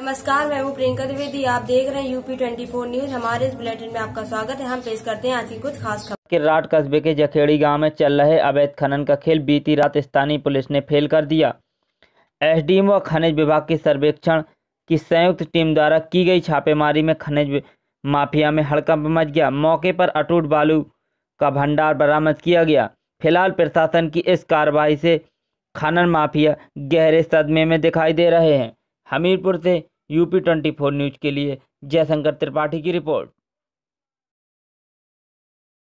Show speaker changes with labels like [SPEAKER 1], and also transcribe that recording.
[SPEAKER 1] नमस्कार मैं हूँ प्रियंका द्विवेदी आप देख रहे हैं यूपी 24 न्यूज हमारे इस बुलेटिन में आपका स्वागत है हम पेश करते हैं आज की कुछ खास खबर
[SPEAKER 2] किर्राट कस्बे के जखेड़ी गांव में चल रहे अवैध खनन का खेल बीती रात स्थानीय पुलिस ने फेल कर दिया एसडीएम व खनिज विभाग के सर्वेक्षण की संयुक्त टीम द्वारा की गई छापेमारी में खनिज माफिया में हड़कंप मच गया मौके पर अटूट बालू का भंडार बरामद किया गया फिलहाल प्रशासन की इस कार्रवाई से खनन माफिया गहरे सदमे में दिखाई दे रहे हैं हमीरपुर से यूपी ट्वेंटी फोर न्यूज के लिए जयशंकर त्रिपाठी की रिपोर्ट